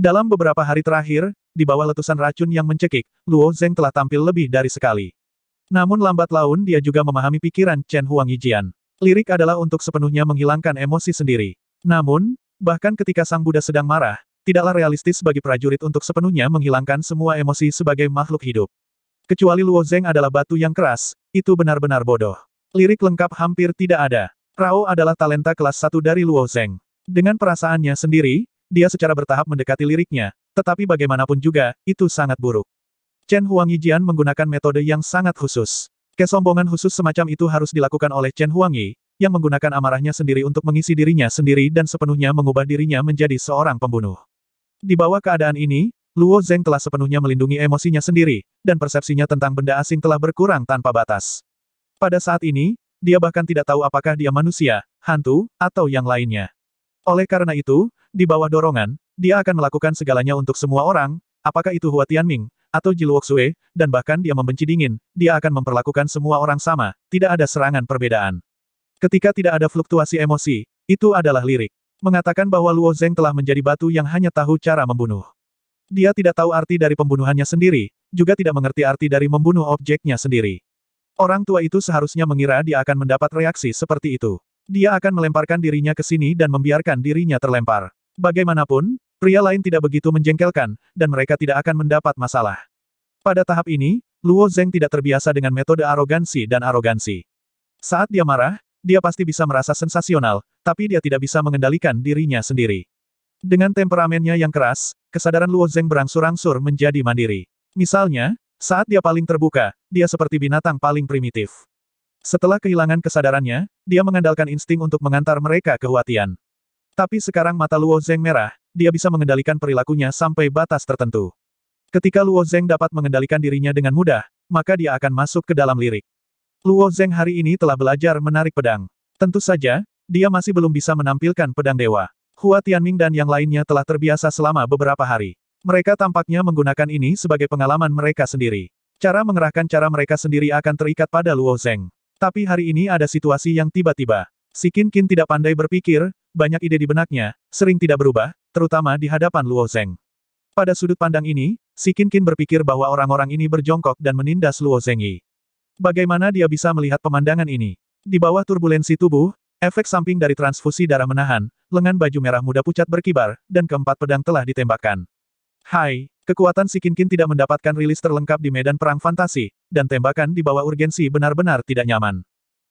Dalam beberapa hari terakhir, di bawah letusan racun yang mencekik, Luo Zeng telah tampil lebih dari sekali. Namun lambat laun dia juga memahami pikiran Chen Huang Yijian. Lirik adalah untuk sepenuhnya menghilangkan emosi sendiri. Namun, bahkan ketika Sang Buddha sedang marah, tidaklah realistis bagi prajurit untuk sepenuhnya menghilangkan semua emosi sebagai makhluk hidup. Kecuali Luo Zeng adalah batu yang keras, itu benar-benar bodoh. Lirik lengkap hampir tidak ada. Rao adalah talenta kelas satu dari Luo Zeng. Dengan perasaannya sendiri, dia secara bertahap mendekati liriknya, tetapi bagaimanapun juga, itu sangat buruk. Chen Huang Yijian menggunakan metode yang sangat khusus. Kesombongan khusus semacam itu harus dilakukan oleh Chen Huangyi, yang menggunakan amarahnya sendiri untuk mengisi dirinya sendiri dan sepenuhnya mengubah dirinya menjadi seorang pembunuh. Di bawah keadaan ini, Luo Zeng telah sepenuhnya melindungi emosinya sendiri, dan persepsinya tentang benda asing telah berkurang tanpa batas. Pada saat ini, dia bahkan tidak tahu apakah dia manusia, hantu, atau yang lainnya. Oleh karena itu, di bawah dorongan, dia akan melakukan segalanya untuk semua orang, apakah itu Hua Tianming, atau Jiluok Sue, dan bahkan dia membenci dingin, dia akan memperlakukan semua orang sama, tidak ada serangan perbedaan. Ketika tidak ada fluktuasi emosi, itu adalah lirik. Mengatakan bahwa Luo Zeng telah menjadi batu yang hanya tahu cara membunuh. Dia tidak tahu arti dari pembunuhannya sendiri, juga tidak mengerti arti dari membunuh objeknya sendiri. Orang tua itu seharusnya mengira dia akan mendapat reaksi seperti itu. Dia akan melemparkan dirinya ke sini dan membiarkan dirinya terlempar. Bagaimanapun, pria lain tidak begitu menjengkelkan, dan mereka tidak akan mendapat masalah. Pada tahap ini, Luo Zeng tidak terbiasa dengan metode arogansi dan arogansi. Saat dia marah, dia pasti bisa merasa sensasional, tapi dia tidak bisa mengendalikan dirinya sendiri. Dengan temperamennya yang keras, kesadaran Luo Zeng berangsur-angsur menjadi mandiri. Misalnya, saat dia paling terbuka, dia seperti binatang paling primitif. Setelah kehilangan kesadarannya, dia mengandalkan insting untuk mengantar mereka ke Huatian. Tapi sekarang mata Luo Zeng merah, dia bisa mengendalikan perilakunya sampai batas tertentu. Ketika Luo Zeng dapat mengendalikan dirinya dengan mudah, maka dia akan masuk ke dalam lirik. Luo Zeng hari ini telah belajar menarik pedang. Tentu saja, dia masih belum bisa menampilkan pedang dewa. Hua Tianming dan yang lainnya telah terbiasa selama beberapa hari. Mereka tampaknya menggunakan ini sebagai pengalaman mereka sendiri. Cara mengerahkan cara mereka sendiri akan terikat pada Luo Zeng. Tapi hari ini ada situasi yang tiba-tiba. Si Kin Kin tidak pandai berpikir, banyak ide di benaknya, sering tidak berubah, terutama di hadapan Luo Zeng. Pada sudut pandang ini, si Kin Kin berpikir bahwa orang-orang ini berjongkok dan menindas Luo Zeng Yi. Bagaimana dia bisa melihat pemandangan ini? Di bawah turbulensi tubuh, efek samping dari transfusi darah menahan, lengan baju merah muda pucat berkibar, dan keempat pedang telah ditembakkan. Hai, kekuatan si Kinkin tidak mendapatkan rilis terlengkap di medan perang fantasi, dan tembakan di bawah urgensi benar-benar tidak nyaman.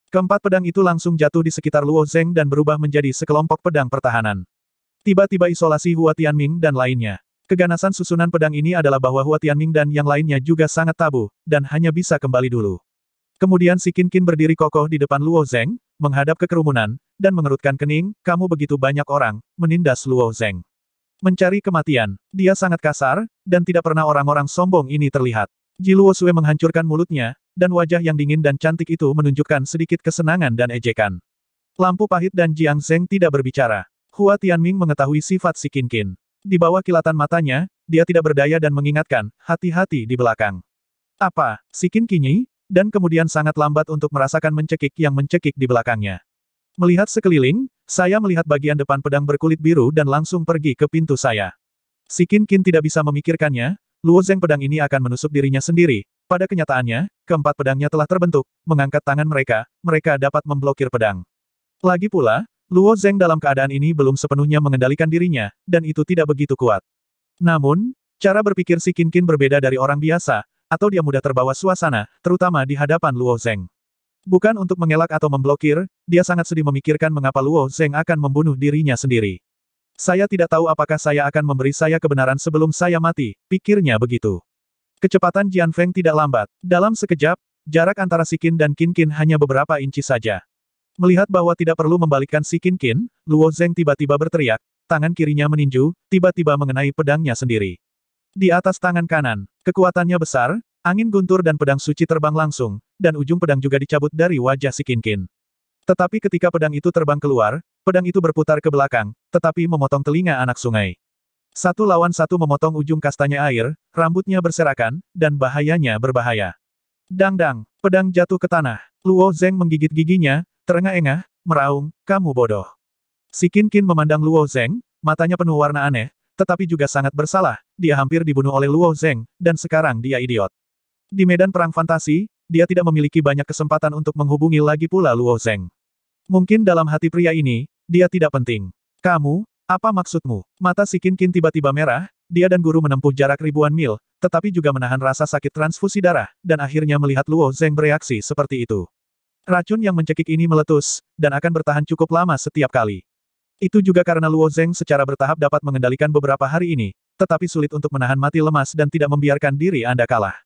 Keempat pedang itu langsung jatuh di sekitar Luo Zeng dan berubah menjadi sekelompok pedang pertahanan. Tiba-tiba isolasi Hua Tianming dan lainnya. Keganasan susunan pedang ini adalah bahwa Hua Tianming dan yang lainnya juga sangat tabu, dan hanya bisa kembali dulu. Kemudian si Kinkin berdiri kokoh di depan Luo Zeng, menghadap ke kerumunan, dan mengerutkan kening, kamu begitu banyak orang, menindas Luo Zeng. Mencari kematian, dia sangat kasar, dan tidak pernah orang-orang sombong ini terlihat. Jiluo Sue menghancurkan mulutnya, dan wajah yang dingin dan cantik itu menunjukkan sedikit kesenangan dan ejekan. Lampu pahit dan Jiang Zeng tidak berbicara. Hua Tianming mengetahui sifat si Qin. Di bawah kilatan matanya, dia tidak berdaya dan mengingatkan, hati-hati di belakang. Apa, si Yi? Dan kemudian sangat lambat untuk merasakan mencekik yang mencekik di belakangnya. Melihat sekeliling, saya melihat bagian depan pedang berkulit biru dan langsung pergi ke pintu saya. Si Qin Qin tidak bisa memikirkannya, Luo Zeng pedang ini akan menusuk dirinya sendiri. Pada kenyataannya, keempat pedangnya telah terbentuk, mengangkat tangan mereka, mereka dapat memblokir pedang. Lagi pula, Luo Zeng dalam keadaan ini belum sepenuhnya mengendalikan dirinya, dan itu tidak begitu kuat. Namun, cara berpikir si Qin Qin berbeda dari orang biasa, atau dia mudah terbawa suasana, terutama di hadapan Luo Zeng. Bukan untuk mengelak atau memblokir, dia sangat sedih memikirkan mengapa Luo Zeng akan membunuh dirinya sendiri. Saya tidak tahu apakah saya akan memberi saya kebenaran sebelum saya mati, pikirnya begitu. Kecepatan Jian Feng tidak lambat. Dalam sekejap, jarak antara si Qin dan Qin Qin hanya beberapa inci saja. Melihat bahwa tidak perlu membalikkan si Qin Qin, Luo Zeng tiba-tiba berteriak, tangan kirinya meninju, tiba-tiba mengenai pedangnya sendiri. Di atas tangan kanan, kekuatannya besar, Angin guntur dan pedang suci terbang langsung, dan ujung pedang juga dicabut dari wajah si Kinkin. Tetapi ketika pedang itu terbang keluar, pedang itu berputar ke belakang, tetapi memotong telinga anak sungai. Satu lawan satu memotong ujung kastanya air, rambutnya berserakan, dan bahayanya berbahaya. Dang-dang, pedang jatuh ke tanah. Luo Zeng menggigit giginya, terengah-engah, meraung, kamu bodoh. Si Kinkin memandang Luo Zeng, matanya penuh warna aneh, tetapi juga sangat bersalah, dia hampir dibunuh oleh Luo Zeng, dan sekarang dia idiot. Di medan perang fantasi, dia tidak memiliki banyak kesempatan untuk menghubungi lagi pula Luo Zeng. Mungkin dalam hati pria ini, dia tidak penting. Kamu, apa maksudmu? Mata si Kin Kin tiba-tiba merah, dia dan guru menempuh jarak ribuan mil, tetapi juga menahan rasa sakit transfusi darah, dan akhirnya melihat Luo Zeng bereaksi seperti itu. Racun yang mencekik ini meletus, dan akan bertahan cukup lama setiap kali. Itu juga karena Luo Zeng secara bertahap dapat mengendalikan beberapa hari ini, tetapi sulit untuk menahan mati lemas dan tidak membiarkan diri Anda kalah.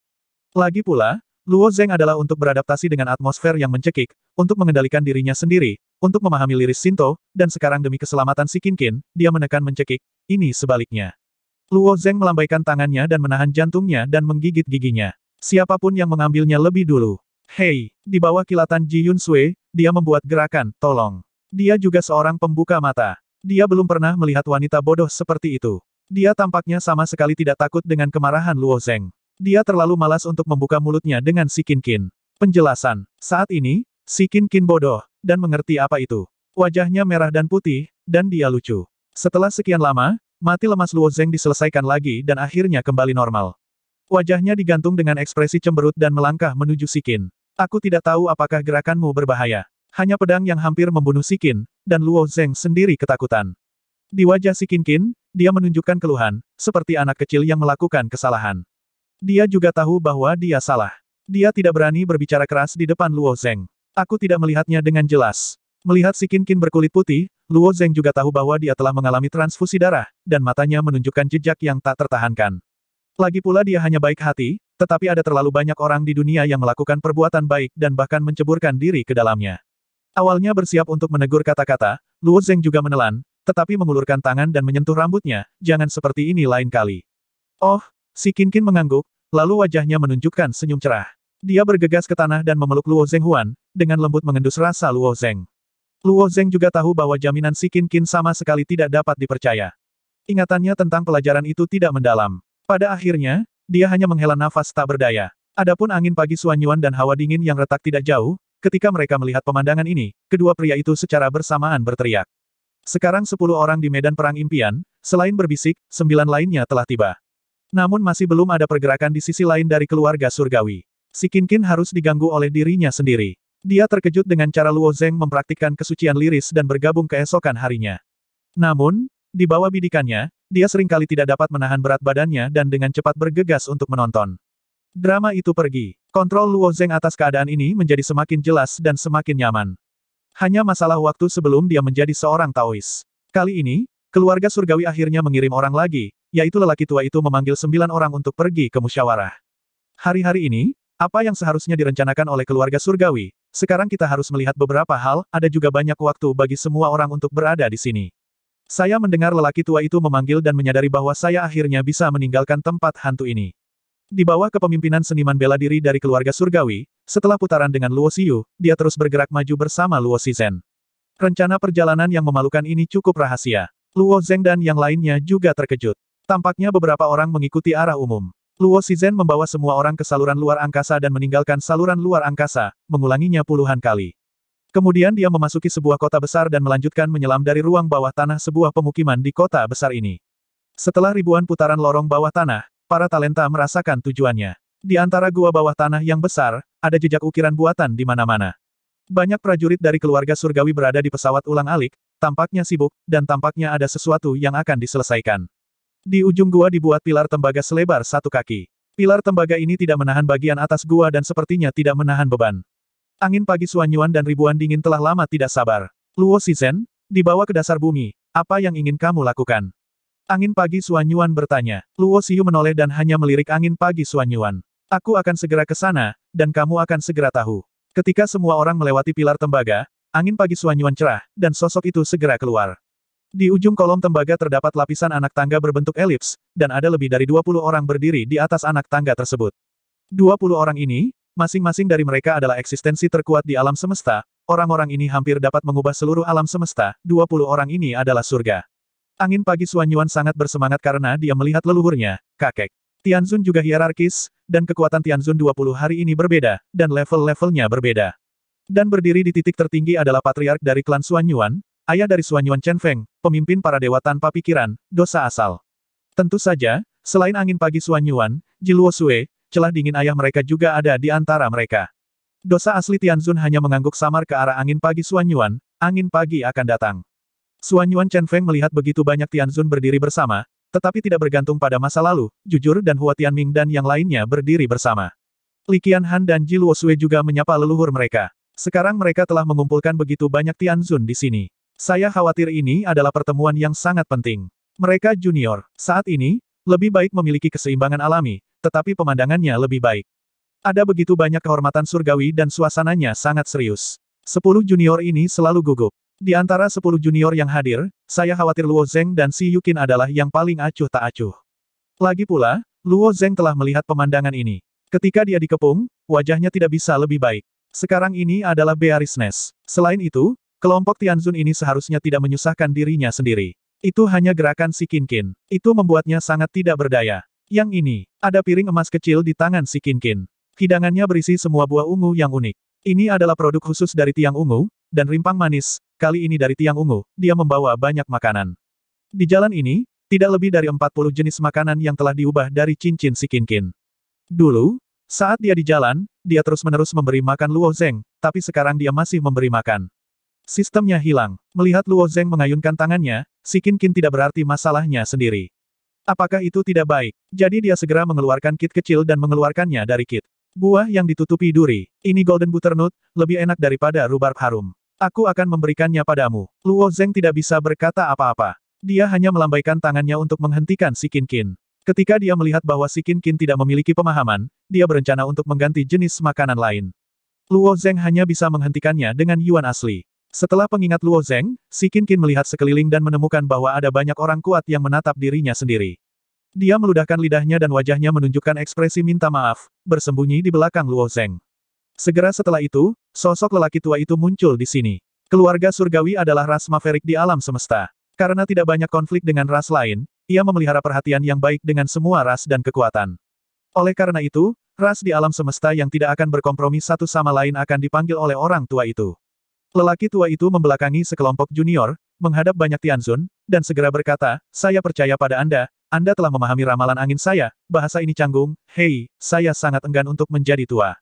Lagi pula, Luo Zeng adalah untuk beradaptasi dengan atmosfer yang mencekik, untuk mengendalikan dirinya sendiri, untuk memahami liris Sinto, dan sekarang demi keselamatan si Kinkin, dia menekan mencekik, ini sebaliknya. Luo Zeng melambaikan tangannya dan menahan jantungnya dan menggigit giginya. Siapapun yang mengambilnya lebih dulu. Hei, di bawah kilatan Ji Yun Sui, dia membuat gerakan, tolong. Dia juga seorang pembuka mata. Dia belum pernah melihat wanita bodoh seperti itu. Dia tampaknya sama sekali tidak takut dengan kemarahan Luo Zeng. Dia terlalu malas untuk membuka mulutnya dengan si Kin. Penjelasan. Saat ini, si Kin bodoh, dan mengerti apa itu. Wajahnya merah dan putih, dan dia lucu. Setelah sekian lama, mati lemas Luo Zeng diselesaikan lagi dan akhirnya kembali normal. Wajahnya digantung dengan ekspresi cemberut dan melangkah menuju Sikin. Aku tidak tahu apakah gerakanmu berbahaya. Hanya pedang yang hampir membunuh Sikin, dan Luo Zeng sendiri ketakutan. Di wajah Sikin Kin, dia menunjukkan keluhan, seperti anak kecil yang melakukan kesalahan. Dia juga tahu bahwa dia salah. Dia tidak berani berbicara keras di depan Luo Zeng. Aku tidak melihatnya dengan jelas. Melihat si Kinkin berkulit putih, Luo Zeng juga tahu bahwa dia telah mengalami transfusi darah, dan matanya menunjukkan jejak yang tak tertahankan. Lagi pula dia hanya baik hati, tetapi ada terlalu banyak orang di dunia yang melakukan perbuatan baik dan bahkan menceburkan diri ke dalamnya. Awalnya bersiap untuk menegur kata-kata, Luo Zeng juga menelan, tetapi mengulurkan tangan dan menyentuh rambutnya, jangan seperti ini lain kali. Oh, si Kinkin mengangguk, Lalu wajahnya menunjukkan senyum cerah. Dia bergegas ke tanah dan memeluk Luo Huan, dengan lembut mengendus rasa Luo Zeng. Luo Zeng juga tahu bahwa jaminan si Kin Qin sama sekali tidak dapat dipercaya. Ingatannya tentang pelajaran itu tidak mendalam. Pada akhirnya, dia hanya menghela nafas tak berdaya. Adapun angin pagi Suanyuan dan hawa dingin yang retak tidak jauh, ketika mereka melihat pemandangan ini, kedua pria itu secara bersamaan berteriak. Sekarang sepuluh orang di medan perang impian, selain berbisik, sembilan lainnya telah tiba. Namun masih belum ada pergerakan di sisi lain dari keluarga surgawi. Si Kinkin harus diganggu oleh dirinya sendiri. Dia terkejut dengan cara Luo Zeng mempraktikkan kesucian liris dan bergabung keesokan harinya. Namun, di bawah bidikannya, dia seringkali tidak dapat menahan berat badannya dan dengan cepat bergegas untuk menonton. Drama itu pergi. Kontrol Luo Zeng atas keadaan ini menjadi semakin jelas dan semakin nyaman. Hanya masalah waktu sebelum dia menjadi seorang Taois. Kali ini, keluarga surgawi akhirnya mengirim orang lagi, yaitu lelaki tua itu memanggil sembilan orang untuk pergi ke musyawarah. Hari-hari ini, apa yang seharusnya direncanakan oleh keluarga surgawi, sekarang kita harus melihat beberapa hal, ada juga banyak waktu bagi semua orang untuk berada di sini. Saya mendengar lelaki tua itu memanggil dan menyadari bahwa saya akhirnya bisa meninggalkan tempat hantu ini. Di bawah kepemimpinan seniman bela diri dari keluarga surgawi, setelah putaran dengan Luo Xiu, dia terus bergerak maju bersama Luo Zhen. Rencana perjalanan yang memalukan ini cukup rahasia. Luo Zeng dan yang lainnya juga terkejut. Tampaknya beberapa orang mengikuti arah umum. Luo Shizhen membawa semua orang ke saluran luar angkasa dan meninggalkan saluran luar angkasa, mengulanginya puluhan kali. Kemudian dia memasuki sebuah kota besar dan melanjutkan menyelam dari ruang bawah tanah sebuah pemukiman di kota besar ini. Setelah ribuan putaran lorong bawah tanah, para talenta merasakan tujuannya. Di antara gua bawah tanah yang besar, ada jejak ukiran buatan di mana-mana. Banyak prajurit dari keluarga surgawi berada di pesawat ulang alik, tampaknya sibuk, dan tampaknya ada sesuatu yang akan diselesaikan. Di ujung gua dibuat pilar tembaga selebar satu kaki. Pilar tembaga ini tidak menahan bagian atas gua dan sepertinya tidak menahan beban. Angin pagi Suanyuan dan ribuan dingin telah lama tidak sabar. Luo Shizen, dibawa ke dasar bumi, apa yang ingin kamu lakukan? Angin pagi Suanyuan bertanya. Luo Xiu menoleh dan hanya melirik angin pagi Suanyuan. Aku akan segera ke sana, dan kamu akan segera tahu. Ketika semua orang melewati pilar tembaga, angin pagi Suanyuan cerah, dan sosok itu segera keluar. Di ujung kolom tembaga terdapat lapisan anak tangga berbentuk elips, dan ada lebih dari 20 orang berdiri di atas anak tangga tersebut. 20 orang ini, masing-masing dari mereka adalah eksistensi terkuat di alam semesta, orang-orang ini hampir dapat mengubah seluruh alam semesta, 20 orang ini adalah surga. Angin pagi Suanyuan sangat bersemangat karena dia melihat leluhurnya, kakek. Tianzun juga hierarkis, dan kekuatan Tianzun 20 hari ini berbeda, dan level-levelnya berbeda. Dan berdiri di titik tertinggi adalah patriark dari klan Suanyuan, Ayah dari Suanyuan Chen Feng, pemimpin para dewa tanpa pikiran, dosa asal. Tentu saja, selain angin pagi Suanyuan, Jiluo Sue, celah dingin ayah mereka juga ada di antara mereka. Dosa asli Tianzun hanya mengangguk samar ke arah angin pagi Suanyuan, angin pagi akan datang. Suanyuan Chen Feng melihat begitu banyak Tianzun berdiri bersama, tetapi tidak bergantung pada masa lalu, jujur dan Hua Tianming dan yang lainnya berdiri bersama. Li Qianhan dan Ji Sue juga menyapa leluhur mereka. Sekarang mereka telah mengumpulkan begitu banyak Tianzun di sini. Saya khawatir ini adalah pertemuan yang sangat penting. Mereka junior, saat ini, lebih baik memiliki keseimbangan alami, tetapi pemandangannya lebih baik. Ada begitu banyak kehormatan surgawi dan suasananya sangat serius. Sepuluh junior ini selalu gugup. Di antara sepuluh junior yang hadir, saya khawatir Luo Zeng dan Si Yukin adalah yang paling acuh tak acuh. Lagi pula, Luo Zeng telah melihat pemandangan ini. Ketika dia dikepung, wajahnya tidak bisa lebih baik. Sekarang ini adalah Bearisnes. Selain itu, Kelompok Tianzun ini seharusnya tidak menyusahkan dirinya sendiri. Itu hanya gerakan si Kinkin. Itu membuatnya sangat tidak berdaya. Yang ini, ada piring emas kecil di tangan si Kinkin. Hidangannya berisi semua buah ungu yang unik. Ini adalah produk khusus dari tiang ungu, dan rimpang manis, kali ini dari tiang ungu, dia membawa banyak makanan. Di jalan ini, tidak lebih dari 40 jenis makanan yang telah diubah dari cincin si Kinkin. Dulu, saat dia di jalan, dia terus-menerus memberi makan Luo Zeng, tapi sekarang dia masih memberi makan. Sistemnya hilang. Melihat Luo Zeng mengayunkan tangannya, si Qin Qin tidak berarti masalahnya sendiri. Apakah itu tidak baik? Jadi dia segera mengeluarkan kit kecil dan mengeluarkannya dari kit. Buah yang ditutupi duri. Ini Golden Butternut, lebih enak daripada rhubarb harum. Aku akan memberikannya padamu. Luo Zeng tidak bisa berkata apa-apa. Dia hanya melambaikan tangannya untuk menghentikan si Qin Qin. Ketika dia melihat bahwa si Qin Qin tidak memiliki pemahaman, dia berencana untuk mengganti jenis makanan lain. Luo Zeng hanya bisa menghentikannya dengan Yuan asli. Setelah pengingat Luo Zeng, si Kinkin melihat sekeliling dan menemukan bahwa ada banyak orang kuat yang menatap dirinya sendiri. Dia meludahkan lidahnya dan wajahnya menunjukkan ekspresi minta maaf, bersembunyi di belakang Luo Zeng. Segera setelah itu, sosok lelaki tua itu muncul di sini. Keluarga surgawi adalah ras maverik di alam semesta. Karena tidak banyak konflik dengan ras lain, ia memelihara perhatian yang baik dengan semua ras dan kekuatan. Oleh karena itu, ras di alam semesta yang tidak akan berkompromi satu sama lain akan dipanggil oleh orang tua itu. Lelaki tua itu membelakangi sekelompok junior, menghadap banyak Tianzun, dan segera berkata, saya percaya pada Anda, Anda telah memahami ramalan angin saya, bahasa ini canggung, hei, saya sangat enggan untuk menjadi tua.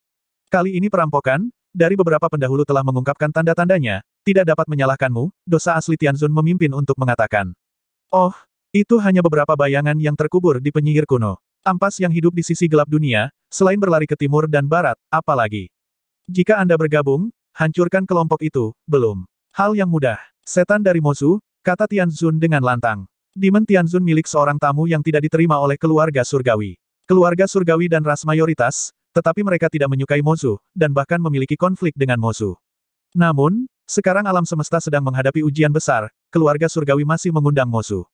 Kali ini perampokan, dari beberapa pendahulu telah mengungkapkan tanda-tandanya, tidak dapat menyalahkanmu, dosa asli Tianzun memimpin untuk mengatakan. Oh, itu hanya beberapa bayangan yang terkubur di penyihir kuno. Ampas yang hidup di sisi gelap dunia, selain berlari ke timur dan barat, apalagi. Jika Anda bergabung, Hancurkan kelompok itu, belum. Hal yang mudah. Setan dari Mosu, kata Tianzun dengan lantang. Dimen Tianzun milik seorang tamu yang tidak diterima oleh keluarga surgawi. Keluarga surgawi dan ras mayoritas, tetapi mereka tidak menyukai Mosu, dan bahkan memiliki konflik dengan Mosu. Namun, sekarang alam semesta sedang menghadapi ujian besar, keluarga surgawi masih mengundang Mosu.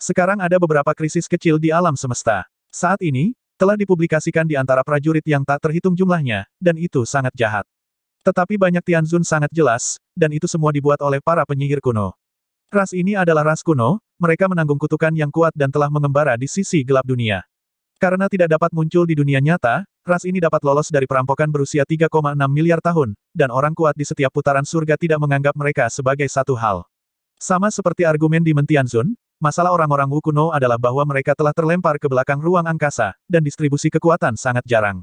Sekarang ada beberapa krisis kecil di alam semesta. Saat ini, telah dipublikasikan di antara prajurit yang tak terhitung jumlahnya, dan itu sangat jahat. Tetapi banyak Tianzun sangat jelas, dan itu semua dibuat oleh para penyihir kuno. Ras ini adalah ras kuno, mereka menanggung kutukan yang kuat dan telah mengembara di sisi gelap dunia. Karena tidak dapat muncul di dunia nyata, ras ini dapat lolos dari perampokan berusia 3,6 miliar tahun, dan orang kuat di setiap putaran surga tidak menganggap mereka sebagai satu hal. Sama seperti argumen di Mentianzun, masalah orang-orang Wu kuno adalah bahwa mereka telah terlempar ke belakang ruang angkasa, dan distribusi kekuatan sangat jarang.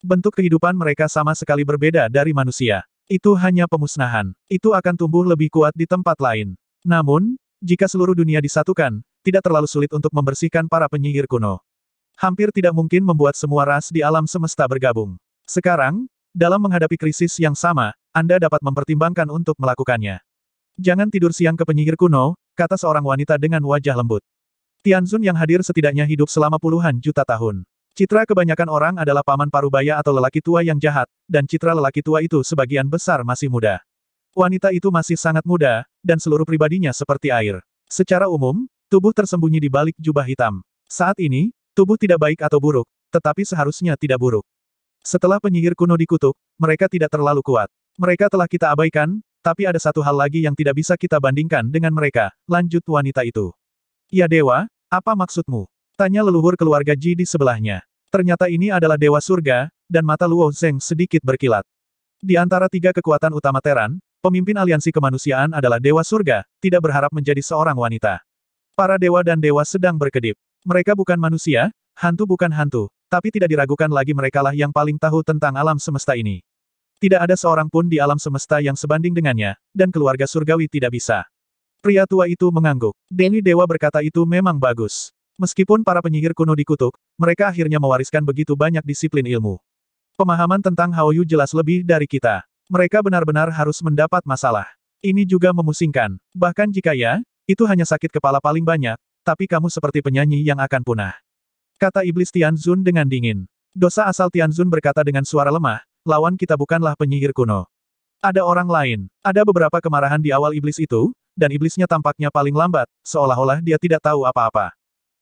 Bentuk kehidupan mereka sama sekali berbeda dari manusia. Itu hanya pemusnahan. Itu akan tumbuh lebih kuat di tempat lain. Namun, jika seluruh dunia disatukan, tidak terlalu sulit untuk membersihkan para penyihir kuno. Hampir tidak mungkin membuat semua ras di alam semesta bergabung. Sekarang, dalam menghadapi krisis yang sama, Anda dapat mempertimbangkan untuk melakukannya. Jangan tidur siang ke penyihir kuno, kata seorang wanita dengan wajah lembut. Tianzun yang hadir setidaknya hidup selama puluhan juta tahun. Citra kebanyakan orang adalah paman parubaya atau lelaki tua yang jahat, dan citra lelaki tua itu sebagian besar masih muda. Wanita itu masih sangat muda, dan seluruh pribadinya seperti air. Secara umum, tubuh tersembunyi di balik jubah hitam. Saat ini, tubuh tidak baik atau buruk, tetapi seharusnya tidak buruk. Setelah penyihir kuno dikutuk, mereka tidak terlalu kuat. Mereka telah kita abaikan, tapi ada satu hal lagi yang tidak bisa kita bandingkan dengan mereka, lanjut wanita itu. Ya dewa, apa maksudmu? Tanya leluhur keluarga Ji di sebelahnya. Ternyata ini adalah Dewa Surga, dan mata Luo Zeng sedikit berkilat. Di antara tiga kekuatan utama Teran, pemimpin aliansi kemanusiaan adalah Dewa Surga, tidak berharap menjadi seorang wanita. Para dewa dan dewa sedang berkedip. Mereka bukan manusia, hantu bukan hantu, tapi tidak diragukan lagi merekalah yang paling tahu tentang alam semesta ini. Tidak ada seorang pun di alam semesta yang sebanding dengannya, dan keluarga surgawi tidak bisa. Pria tua itu mengangguk. Dewi Dewa berkata itu memang bagus. Meskipun para penyihir kuno dikutuk, mereka akhirnya mewariskan begitu banyak disiplin ilmu. Pemahaman tentang Haoyu jelas lebih dari kita. Mereka benar-benar harus mendapat masalah. Ini juga memusingkan. Bahkan jika ya, itu hanya sakit kepala paling banyak, tapi kamu seperti penyanyi yang akan punah. Kata iblis Tianzun dengan dingin. Dosa asal Tianzun berkata dengan suara lemah, lawan kita bukanlah penyihir kuno. Ada orang lain. Ada beberapa kemarahan di awal iblis itu, dan iblisnya tampaknya paling lambat, seolah-olah dia tidak tahu apa-apa.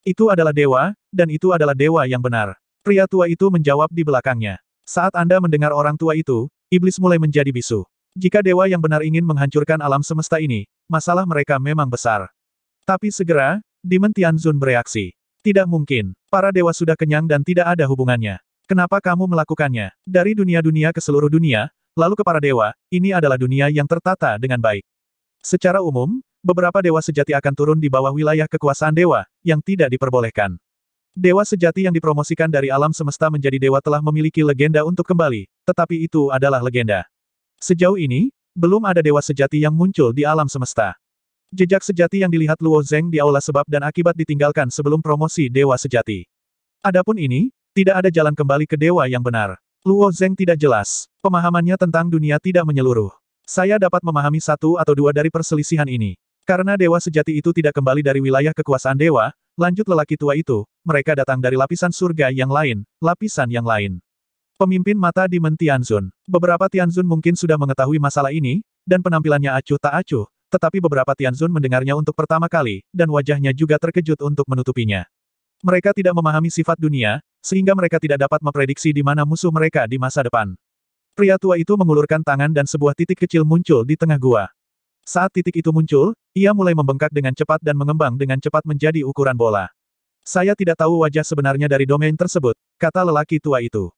Itu adalah dewa, dan itu adalah dewa yang benar. Pria tua itu menjawab di belakangnya. Saat Anda mendengar orang tua itu, iblis mulai menjadi bisu. Jika dewa yang benar ingin menghancurkan alam semesta ini, masalah mereka memang besar. Tapi segera, Demon Tianzun bereaksi. Tidak mungkin. Para dewa sudah kenyang dan tidak ada hubungannya. Kenapa kamu melakukannya? Dari dunia-dunia ke seluruh dunia, lalu ke para dewa, ini adalah dunia yang tertata dengan baik. Secara umum, beberapa dewa sejati akan turun di bawah wilayah kekuasaan dewa, yang tidak diperbolehkan. Dewa sejati yang dipromosikan dari alam semesta menjadi dewa telah memiliki legenda untuk kembali, tetapi itu adalah legenda. Sejauh ini, belum ada dewa sejati yang muncul di alam semesta. Jejak sejati yang dilihat Luo Zeng di aula sebab dan akibat ditinggalkan sebelum promosi dewa sejati. Adapun ini, tidak ada jalan kembali ke dewa yang benar. Luo Zeng tidak jelas, pemahamannya tentang dunia tidak menyeluruh. Saya dapat memahami satu atau dua dari perselisihan ini. Karena dewa sejati itu tidak kembali dari wilayah kekuasaan dewa, lanjut lelaki tua itu, mereka datang dari lapisan surga yang lain, lapisan yang lain. Pemimpin mata di Tianzun. Beberapa Tianzun mungkin sudah mengetahui masalah ini, dan penampilannya acuh tak acuh, tetapi beberapa Tianzun mendengarnya untuk pertama kali, dan wajahnya juga terkejut untuk menutupinya. Mereka tidak memahami sifat dunia, sehingga mereka tidak dapat memprediksi di mana musuh mereka di masa depan. Pria tua itu mengulurkan tangan dan sebuah titik kecil muncul di tengah gua. Saat titik itu muncul, ia mulai membengkak dengan cepat dan mengembang dengan cepat menjadi ukuran bola. Saya tidak tahu wajah sebenarnya dari domain tersebut, kata lelaki tua itu.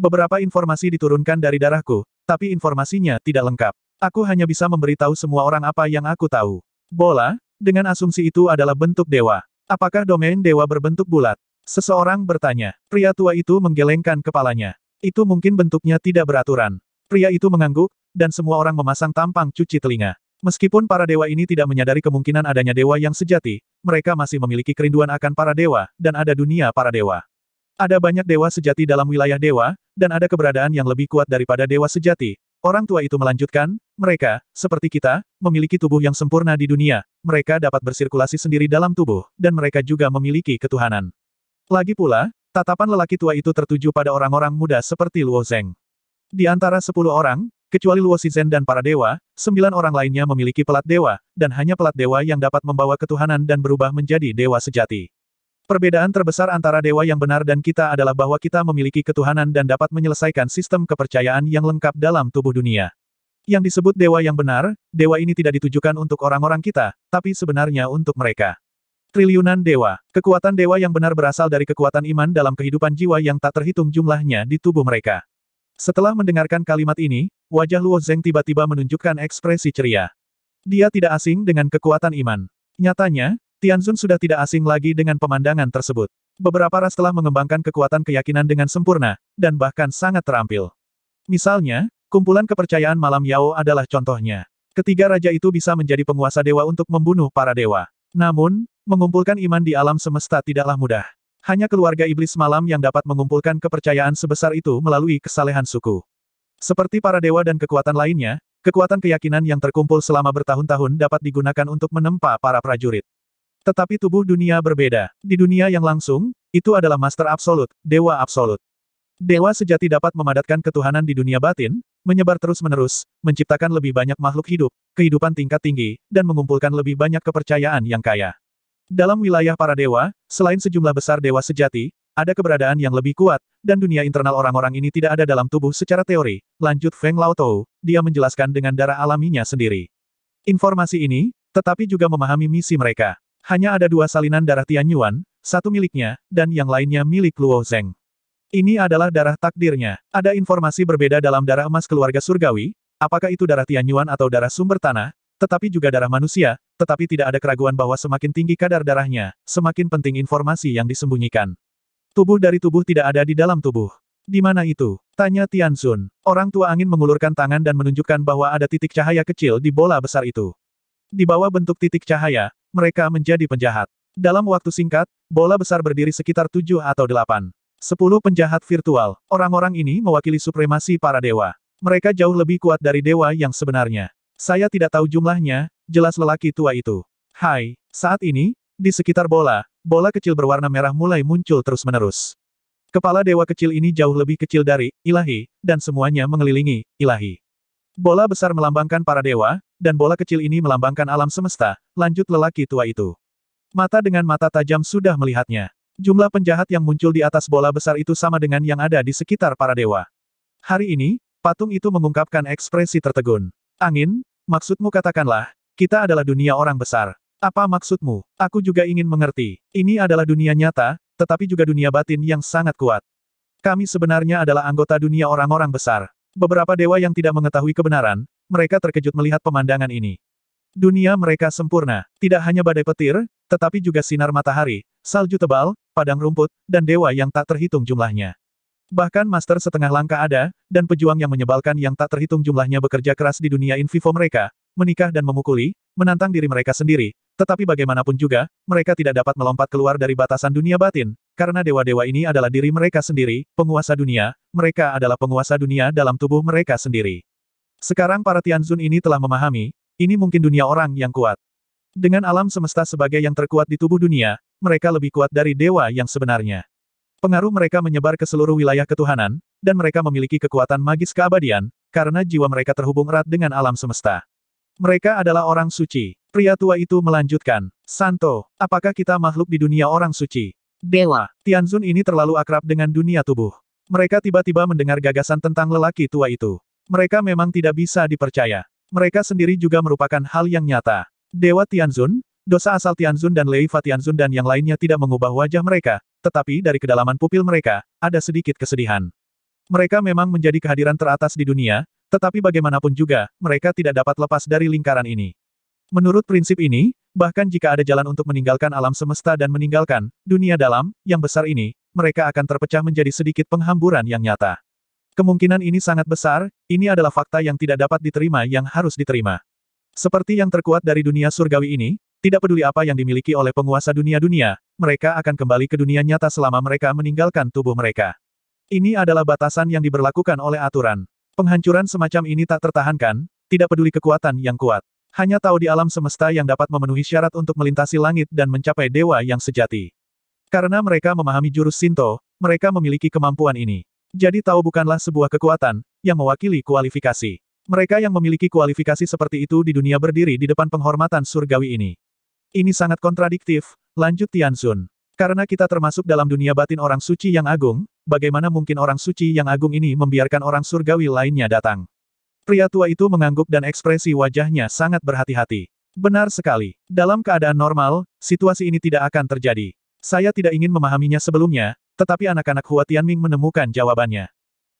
Beberapa informasi diturunkan dari darahku, tapi informasinya tidak lengkap. Aku hanya bisa memberitahu semua orang apa yang aku tahu. Bola, dengan asumsi itu adalah bentuk dewa. Apakah domain dewa berbentuk bulat? Seseorang bertanya. Pria tua itu menggelengkan kepalanya. Itu mungkin bentuknya tidak beraturan. Pria itu mengangguk, dan semua orang memasang tampang cuci telinga. Meskipun para dewa ini tidak menyadari kemungkinan adanya dewa yang sejati, mereka masih memiliki kerinduan akan para dewa, dan ada dunia para dewa. Ada banyak dewa sejati dalam wilayah dewa, dan ada keberadaan yang lebih kuat daripada dewa sejati. Orang tua itu melanjutkan, mereka, seperti kita, memiliki tubuh yang sempurna di dunia, mereka dapat bersirkulasi sendiri dalam tubuh, dan mereka juga memiliki ketuhanan. Lagi pula, tatapan lelaki tua itu tertuju pada orang-orang muda seperti Luo Zeng. Di antara sepuluh orang, Kecuali Luo Zhen dan para dewa, sembilan orang lainnya memiliki pelat dewa, dan hanya pelat dewa yang dapat membawa ketuhanan dan berubah menjadi dewa sejati. Perbedaan terbesar antara dewa yang benar dan kita adalah bahwa kita memiliki ketuhanan dan dapat menyelesaikan sistem kepercayaan yang lengkap dalam tubuh dunia. Yang disebut dewa yang benar, dewa ini tidak ditujukan untuk orang-orang kita, tapi sebenarnya untuk mereka. Triliunan dewa, kekuatan dewa yang benar berasal dari kekuatan iman dalam kehidupan jiwa yang tak terhitung jumlahnya di tubuh mereka. Setelah mendengarkan kalimat ini, Wajah Luo Zeng tiba-tiba menunjukkan ekspresi ceria. Dia tidak asing dengan kekuatan iman. Nyatanya, Tianzun sudah tidak asing lagi dengan pemandangan tersebut. Beberapa ras telah mengembangkan kekuatan keyakinan dengan sempurna, dan bahkan sangat terampil. Misalnya, kumpulan kepercayaan malam Yao adalah contohnya. Ketiga raja itu bisa menjadi penguasa dewa untuk membunuh para dewa. Namun, mengumpulkan iman di alam semesta tidaklah mudah. Hanya keluarga iblis malam yang dapat mengumpulkan kepercayaan sebesar itu melalui kesalehan suku. Seperti para dewa dan kekuatan lainnya, kekuatan keyakinan yang terkumpul selama bertahun-tahun dapat digunakan untuk menempa para prajurit. Tetapi tubuh dunia berbeda. Di dunia yang langsung, itu adalah master absolut, dewa absolut. Dewa sejati dapat memadatkan ketuhanan di dunia batin, menyebar terus-menerus, menciptakan lebih banyak makhluk hidup, kehidupan tingkat tinggi, dan mengumpulkan lebih banyak kepercayaan yang kaya. Dalam wilayah para dewa, selain sejumlah besar dewa sejati, ada keberadaan yang lebih kuat, dan dunia internal orang-orang ini tidak ada dalam tubuh secara teori, lanjut Feng Lao Tou, dia menjelaskan dengan darah alaminya sendiri. Informasi ini, tetapi juga memahami misi mereka. Hanya ada dua salinan darah Tian Yuan, satu miliknya, dan yang lainnya milik Luo Zeng. Ini adalah darah takdirnya. Ada informasi berbeda dalam darah emas keluarga surgawi, apakah itu darah Tian Yuan atau darah sumber tanah, tetapi juga darah manusia, tetapi tidak ada keraguan bahwa semakin tinggi kadar darahnya, semakin penting informasi yang disembunyikan. Tubuh dari tubuh tidak ada di dalam tubuh. Di mana itu? Tanya Tian Tianzun. Orang tua angin mengulurkan tangan dan menunjukkan bahwa ada titik cahaya kecil di bola besar itu. Di bawah bentuk titik cahaya, mereka menjadi penjahat. Dalam waktu singkat, bola besar berdiri sekitar tujuh atau delapan. Sepuluh penjahat virtual, orang-orang ini mewakili supremasi para dewa. Mereka jauh lebih kuat dari dewa yang sebenarnya. Saya tidak tahu jumlahnya, jelas lelaki tua itu. Hai, saat ini, di sekitar bola, bola kecil berwarna merah mulai muncul terus-menerus. Kepala dewa kecil ini jauh lebih kecil dari ilahi, dan semuanya mengelilingi ilahi. Bola besar melambangkan para dewa, dan bola kecil ini melambangkan alam semesta, lanjut lelaki tua itu. Mata dengan mata tajam sudah melihatnya. Jumlah penjahat yang muncul di atas bola besar itu sama dengan yang ada di sekitar para dewa. Hari ini, patung itu mengungkapkan ekspresi tertegun. Angin, maksudmu katakanlah, kita adalah dunia orang besar. Apa maksudmu? Aku juga ingin mengerti. Ini adalah dunia nyata, tetapi juga dunia batin yang sangat kuat. Kami sebenarnya adalah anggota dunia orang-orang besar. Beberapa dewa yang tidak mengetahui kebenaran, mereka terkejut melihat pemandangan ini. Dunia mereka sempurna, tidak hanya badai petir, tetapi juga sinar matahari, salju tebal, padang rumput, dan dewa yang tak terhitung jumlahnya. Bahkan master setengah langkah ada, dan pejuang yang menyebalkan yang tak terhitung jumlahnya bekerja keras di dunia in mereka, menikah dan memukuli, menantang diri mereka sendiri, tetapi bagaimanapun juga, mereka tidak dapat melompat keluar dari batasan dunia batin, karena dewa-dewa ini adalah diri mereka sendiri, penguasa dunia, mereka adalah penguasa dunia dalam tubuh mereka sendiri. Sekarang para Tianzun ini telah memahami, ini mungkin dunia orang yang kuat. Dengan alam semesta sebagai yang terkuat di tubuh dunia, mereka lebih kuat dari dewa yang sebenarnya. Pengaruh mereka menyebar ke seluruh wilayah ketuhanan, dan mereka memiliki kekuatan magis keabadian, karena jiwa mereka terhubung erat dengan alam semesta. Mereka adalah orang suci. Pria tua itu melanjutkan, Santo, apakah kita makhluk di dunia orang suci? Dewa. Tianzun ini terlalu akrab dengan dunia tubuh. Mereka tiba-tiba mendengar gagasan tentang lelaki tua itu. Mereka memang tidak bisa dipercaya. Mereka sendiri juga merupakan hal yang nyata. Dewa Tianzun, dosa asal Tianzun dan Lei Fatianzun dan yang lainnya tidak mengubah wajah mereka, tetapi dari kedalaman pupil mereka, ada sedikit kesedihan. Mereka memang menjadi kehadiran teratas di dunia, tetapi bagaimanapun juga, mereka tidak dapat lepas dari lingkaran ini. Menurut prinsip ini, bahkan jika ada jalan untuk meninggalkan alam semesta dan meninggalkan dunia dalam, yang besar ini, mereka akan terpecah menjadi sedikit penghamburan yang nyata. Kemungkinan ini sangat besar, ini adalah fakta yang tidak dapat diterima yang harus diterima. Seperti yang terkuat dari dunia surgawi ini, tidak peduli apa yang dimiliki oleh penguasa dunia-dunia, mereka akan kembali ke dunia nyata selama mereka meninggalkan tubuh mereka. Ini adalah batasan yang diberlakukan oleh aturan. Penghancuran semacam ini tak tertahankan, tidak peduli kekuatan yang kuat. Hanya tahu di alam semesta yang dapat memenuhi syarat untuk melintasi langit dan mencapai dewa yang sejati. Karena mereka memahami jurus Sinto, mereka memiliki kemampuan ini. Jadi tahu bukanlah sebuah kekuatan, yang mewakili kualifikasi. Mereka yang memiliki kualifikasi seperti itu di dunia berdiri di depan penghormatan surgawi ini. Ini sangat kontradiktif, lanjut Tianzun. Karena kita termasuk dalam dunia batin orang suci yang agung, bagaimana mungkin orang suci yang agung ini membiarkan orang surgawi lainnya datang? Pria tua itu mengangguk dan ekspresi wajahnya sangat berhati-hati. Benar sekali. Dalam keadaan normal, situasi ini tidak akan terjadi. Saya tidak ingin memahaminya sebelumnya, tetapi anak-anak Hua Tianming menemukan jawabannya.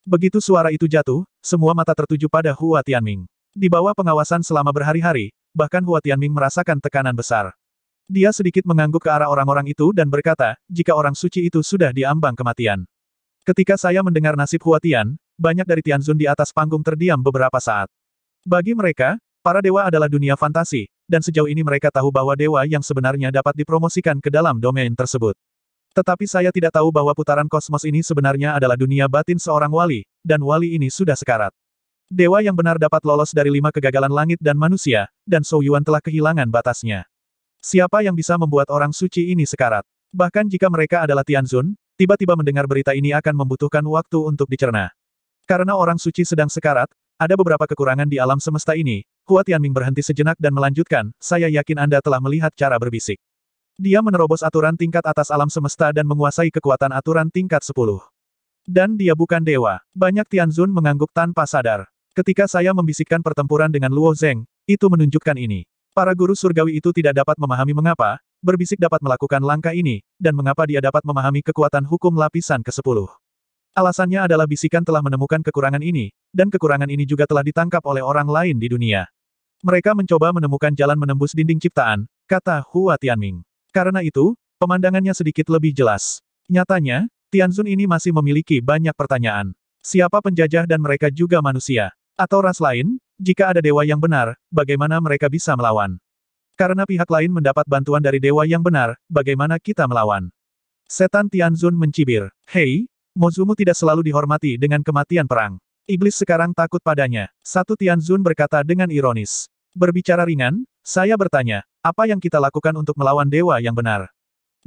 Begitu suara itu jatuh, semua mata tertuju pada Hua Tianming. Di bawah pengawasan selama berhari-hari, bahkan Hua Tianming merasakan tekanan besar. Dia sedikit mengangguk ke arah orang-orang itu dan berkata, jika orang suci itu sudah diambang kematian. Ketika saya mendengar nasib Hua Tian, banyak dari Tianzun di atas panggung terdiam beberapa saat. Bagi mereka, para dewa adalah dunia fantasi, dan sejauh ini mereka tahu bahwa dewa yang sebenarnya dapat dipromosikan ke dalam domain tersebut. Tetapi saya tidak tahu bahwa putaran kosmos ini sebenarnya adalah dunia batin seorang wali, dan wali ini sudah sekarat. Dewa yang benar dapat lolos dari lima kegagalan langit dan manusia, dan Sou Yuan telah kehilangan batasnya. Siapa yang bisa membuat orang suci ini sekarat? Bahkan jika mereka adalah Tianzun, tiba-tiba mendengar berita ini akan membutuhkan waktu untuk dicerna. Karena orang suci sedang sekarat, ada beberapa kekurangan di alam semesta ini, Hua Tianming berhenti sejenak dan melanjutkan, saya yakin Anda telah melihat cara berbisik. Dia menerobos aturan tingkat atas alam semesta dan menguasai kekuatan aturan tingkat 10. Dan dia bukan dewa. Banyak Tianzun mengangguk tanpa sadar. Ketika saya membisikkan pertempuran dengan Luo Zeng, itu menunjukkan ini. Para guru surgawi itu tidak dapat memahami mengapa, berbisik dapat melakukan langkah ini, dan mengapa dia dapat memahami kekuatan hukum lapisan ke-10. Alasannya adalah bisikan telah menemukan kekurangan ini, dan kekurangan ini juga telah ditangkap oleh orang lain di dunia. Mereka mencoba menemukan jalan menembus dinding ciptaan, kata Hua Tianming. Karena itu, pemandangannya sedikit lebih jelas. Nyatanya, Tianzun ini masih memiliki banyak pertanyaan. Siapa penjajah dan mereka juga manusia? Atau ras lain, jika ada dewa yang benar, bagaimana mereka bisa melawan? Karena pihak lain mendapat bantuan dari dewa yang benar, bagaimana kita melawan? Setan Tianzun mencibir. Hei, Mozumu tidak selalu dihormati dengan kematian perang. Iblis sekarang takut padanya. Satu Tianzun berkata dengan ironis. Berbicara ringan, saya bertanya, apa yang kita lakukan untuk melawan dewa yang benar?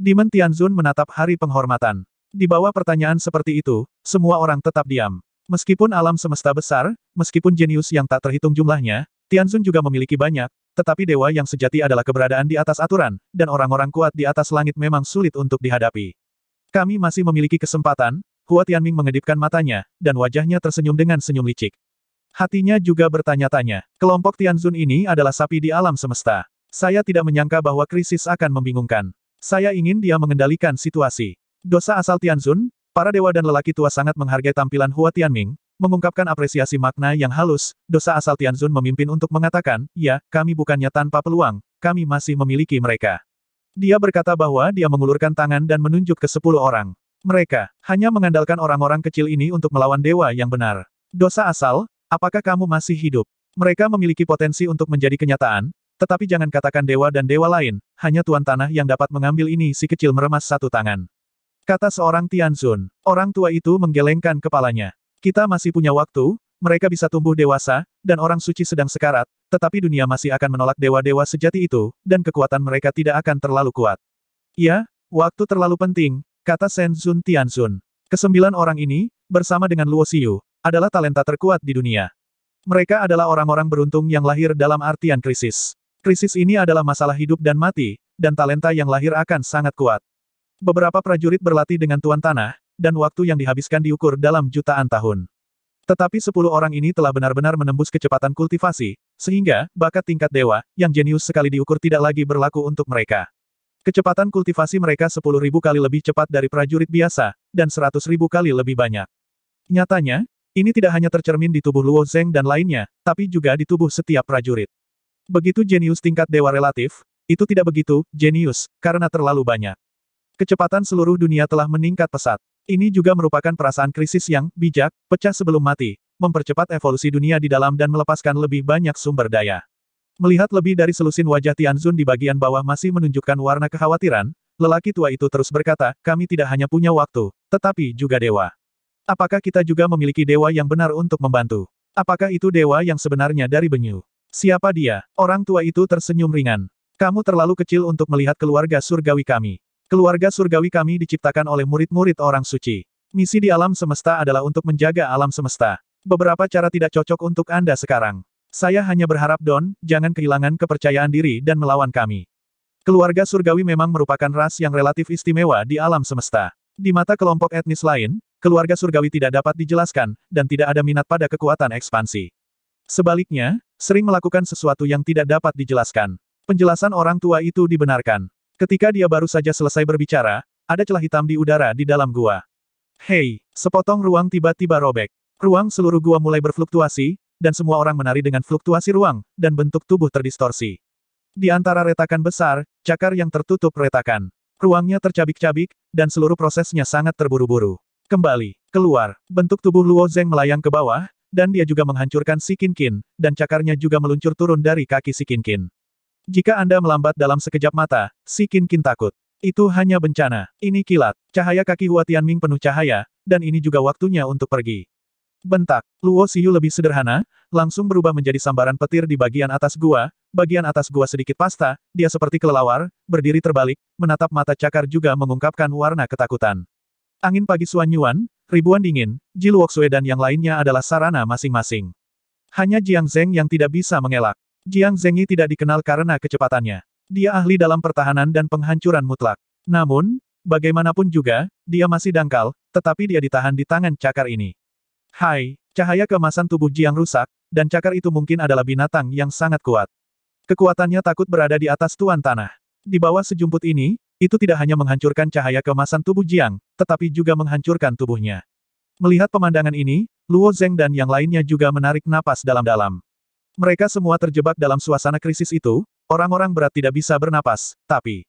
Demon Tianzun menatap hari penghormatan. Di bawah pertanyaan seperti itu, semua orang tetap diam. Meskipun alam semesta besar, meskipun jenius yang tak terhitung jumlahnya, Tianzun juga memiliki banyak, tetapi dewa yang sejati adalah keberadaan di atas aturan, dan orang-orang kuat di atas langit memang sulit untuk dihadapi. Kami masih memiliki kesempatan, Hua Tianming mengedipkan matanya, dan wajahnya tersenyum dengan senyum licik. Hatinya juga bertanya-tanya, kelompok Tianzun ini adalah sapi di alam semesta. Saya tidak menyangka bahwa krisis akan membingungkan. Saya ingin dia mengendalikan situasi. Dosa asal Tianzun, para dewa dan lelaki tua sangat menghargai tampilan Hua Tianming, mengungkapkan apresiasi makna yang halus, dosa asal Tianzun memimpin untuk mengatakan, ya, kami bukannya tanpa peluang, kami masih memiliki mereka. Dia berkata bahwa dia mengulurkan tangan dan menunjuk ke sepuluh orang. Mereka hanya mengandalkan orang-orang kecil ini untuk melawan dewa yang benar. Dosa asal, apakah kamu masih hidup? Mereka memiliki potensi untuk menjadi kenyataan, tetapi jangan katakan dewa dan dewa lain, hanya tuan tanah yang dapat mengambil ini si kecil meremas satu tangan. Kata seorang Tianzun, orang tua itu menggelengkan kepalanya. Kita masih punya waktu, mereka bisa tumbuh dewasa, dan orang suci sedang sekarat, tetapi dunia masih akan menolak dewa-dewa sejati itu, dan kekuatan mereka tidak akan terlalu kuat. Ya, waktu terlalu penting, kata Shen Zun Tianzun. Kesembilan orang ini, bersama dengan Luo Xiu, adalah talenta terkuat di dunia. Mereka adalah orang-orang beruntung yang lahir dalam artian krisis. Krisis ini adalah masalah hidup dan mati, dan talenta yang lahir akan sangat kuat. Beberapa prajurit berlatih dengan tuan tanah, dan waktu yang dihabiskan diukur dalam jutaan tahun. Tetapi sepuluh orang ini telah benar-benar menembus kecepatan kultivasi, sehingga, bakat tingkat dewa, yang jenius sekali diukur tidak lagi berlaku untuk mereka. Kecepatan kultivasi mereka 10.000 kali lebih cepat dari prajurit biasa, dan 100.000 kali lebih banyak. Nyatanya, ini tidak hanya tercermin di tubuh Luo Zeng dan lainnya, tapi juga di tubuh setiap prajurit. Begitu jenius tingkat dewa relatif, itu tidak begitu, jenius, karena terlalu banyak. Kecepatan seluruh dunia telah meningkat pesat. Ini juga merupakan perasaan krisis yang bijak, pecah sebelum mati, mempercepat evolusi dunia di dalam dan melepaskan lebih banyak sumber daya. Melihat lebih dari selusin wajah Tianzun di bagian bawah masih menunjukkan warna kekhawatiran, lelaki tua itu terus berkata, kami tidak hanya punya waktu, tetapi juga dewa. Apakah kita juga memiliki dewa yang benar untuk membantu? Apakah itu dewa yang sebenarnya dari Benyu? Siapa dia? Orang tua itu tersenyum ringan. Kamu terlalu kecil untuk melihat keluarga surgawi kami. Keluarga surgawi kami diciptakan oleh murid-murid orang suci. Misi di alam semesta adalah untuk menjaga alam semesta. Beberapa cara tidak cocok untuk Anda sekarang. Saya hanya berharap Don, jangan kehilangan kepercayaan diri dan melawan kami. Keluarga surgawi memang merupakan ras yang relatif istimewa di alam semesta. Di mata kelompok etnis lain, keluarga surgawi tidak dapat dijelaskan, dan tidak ada minat pada kekuatan ekspansi. Sebaliknya, sering melakukan sesuatu yang tidak dapat dijelaskan. Penjelasan orang tua itu dibenarkan. Ketika dia baru saja selesai berbicara, ada celah hitam di udara di dalam gua. Hei, sepotong ruang tiba-tiba robek. Ruang seluruh gua mulai berfluktuasi, dan semua orang menari dengan fluktuasi ruang, dan bentuk tubuh terdistorsi. Di antara retakan besar, cakar yang tertutup retakan. Ruangnya tercabik-cabik, dan seluruh prosesnya sangat terburu-buru. Kembali, keluar, bentuk tubuh Luo Zeng melayang ke bawah, dan dia juga menghancurkan si Kinkin, dan cakarnya juga meluncur turun dari kaki si Kinkin. Jika Anda melambat dalam sekejap mata, si Kinkin takut. Itu hanya bencana. Ini kilat. Cahaya kaki Hua Ming penuh cahaya, dan ini juga waktunya untuk pergi. Bentak, Luo Xiu lebih sederhana, langsung berubah menjadi sambaran petir di bagian atas gua, bagian atas gua sedikit pasta, dia seperti kelelawar, berdiri terbalik, menatap mata cakar juga mengungkapkan warna ketakutan. Angin pagi Suan Yuan, ribuan dingin, Ji Luoxue dan yang lainnya adalah sarana masing-masing. Hanya Jiang Zeng yang tidak bisa mengelak. Jiang Zengi tidak dikenal karena kecepatannya. Dia ahli dalam pertahanan dan penghancuran mutlak. Namun, bagaimanapun juga, dia masih dangkal, tetapi dia ditahan di tangan cakar ini. Hai, cahaya kemasan tubuh Jiang rusak, dan cakar itu mungkin adalah binatang yang sangat kuat. Kekuatannya takut berada di atas tuan tanah. Di bawah sejumput ini, itu tidak hanya menghancurkan cahaya kemasan tubuh Jiang, tetapi juga menghancurkan tubuhnya. Melihat pemandangan ini, Luo Zeng dan yang lainnya juga menarik napas dalam-dalam. Mereka semua terjebak dalam suasana krisis itu, orang-orang berat tidak bisa bernapas, tapi...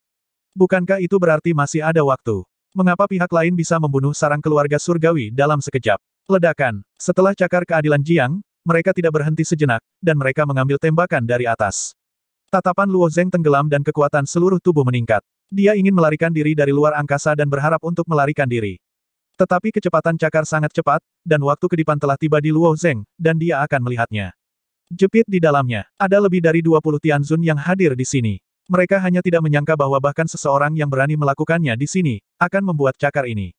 Bukankah itu berarti masih ada waktu? Mengapa pihak lain bisa membunuh sarang keluarga surgawi dalam sekejap? Ledakan. Setelah cakar keadilan Jiang, mereka tidak berhenti sejenak, dan mereka mengambil tembakan dari atas. Tatapan Luo Zeng tenggelam dan kekuatan seluruh tubuh meningkat. Dia ingin melarikan diri dari luar angkasa dan berharap untuk melarikan diri. Tetapi kecepatan cakar sangat cepat, dan waktu kedipan telah tiba di Luo Zeng, dan dia akan melihatnya. Jepit di dalamnya, ada lebih dari 20 Tianzun yang hadir di sini. Mereka hanya tidak menyangka bahwa bahkan seseorang yang berani melakukannya di sini, akan membuat cakar ini.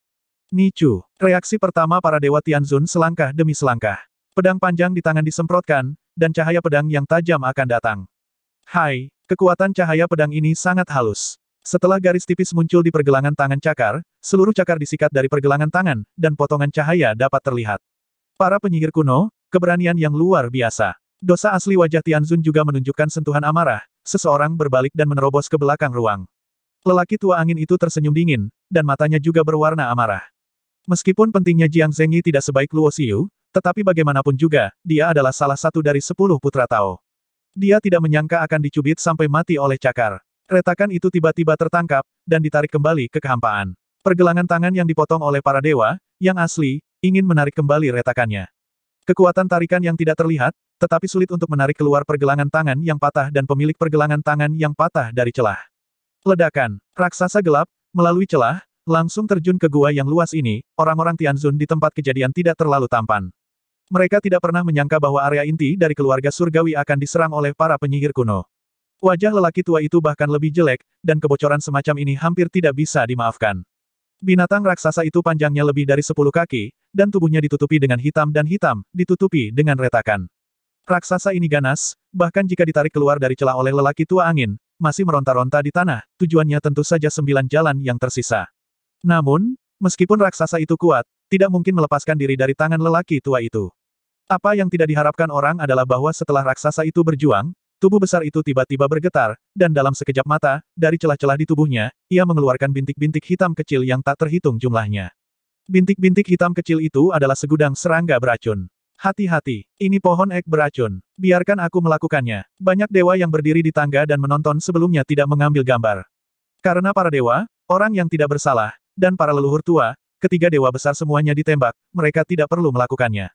Nicu. Reaksi pertama para Dewa Tianzun selangkah demi selangkah. Pedang panjang di tangan disemprotkan, dan cahaya pedang yang tajam akan datang. Hai, kekuatan cahaya pedang ini sangat halus. Setelah garis tipis muncul di pergelangan tangan cakar, seluruh cakar disikat dari pergelangan tangan, dan potongan cahaya dapat terlihat. Para penyihir kuno, keberanian yang luar biasa. Dosa asli wajah Tianzun juga menunjukkan sentuhan amarah, seseorang berbalik dan menerobos ke belakang ruang. Lelaki tua angin itu tersenyum dingin, dan matanya juga berwarna amarah. Meskipun pentingnya Jiang Zengyi tidak sebaik Luo Xiu, tetapi bagaimanapun juga, dia adalah salah satu dari sepuluh putra Tao. Dia tidak menyangka akan dicubit sampai mati oleh cakar. Retakan itu tiba-tiba tertangkap, dan ditarik kembali ke kehampaan. Pergelangan tangan yang dipotong oleh para dewa, yang asli, ingin menarik kembali retakannya. Kekuatan tarikan yang tidak terlihat, tetapi sulit untuk menarik keluar pergelangan tangan yang patah dan pemilik pergelangan tangan yang patah dari celah. Ledakan, raksasa gelap, melalui celah, Langsung terjun ke gua yang luas ini, orang-orang Tianzun di tempat kejadian tidak terlalu tampan. Mereka tidak pernah menyangka bahwa area inti dari keluarga surgawi akan diserang oleh para penyihir kuno. Wajah lelaki tua itu bahkan lebih jelek, dan kebocoran semacam ini hampir tidak bisa dimaafkan. Binatang raksasa itu panjangnya lebih dari 10 kaki, dan tubuhnya ditutupi dengan hitam dan hitam, ditutupi dengan retakan. Raksasa ini ganas, bahkan jika ditarik keluar dari celah oleh lelaki tua angin, masih meronta-ronta di tanah, tujuannya tentu saja sembilan jalan yang tersisa. Namun, meskipun raksasa itu kuat, tidak mungkin melepaskan diri dari tangan lelaki tua itu. Apa yang tidak diharapkan orang adalah bahwa setelah raksasa itu berjuang, tubuh besar itu tiba-tiba bergetar, dan dalam sekejap mata, dari celah-celah di tubuhnya, ia mengeluarkan bintik-bintik hitam kecil yang tak terhitung jumlahnya. Bintik-bintik hitam kecil itu adalah segudang serangga beracun. Hati-hati, ini pohon ek beracun. Biarkan aku melakukannya. Banyak dewa yang berdiri di tangga dan menonton sebelumnya tidak mengambil gambar. Karena para dewa, orang yang tidak bersalah, dan para leluhur tua, ketiga dewa besar semuanya ditembak, mereka tidak perlu melakukannya.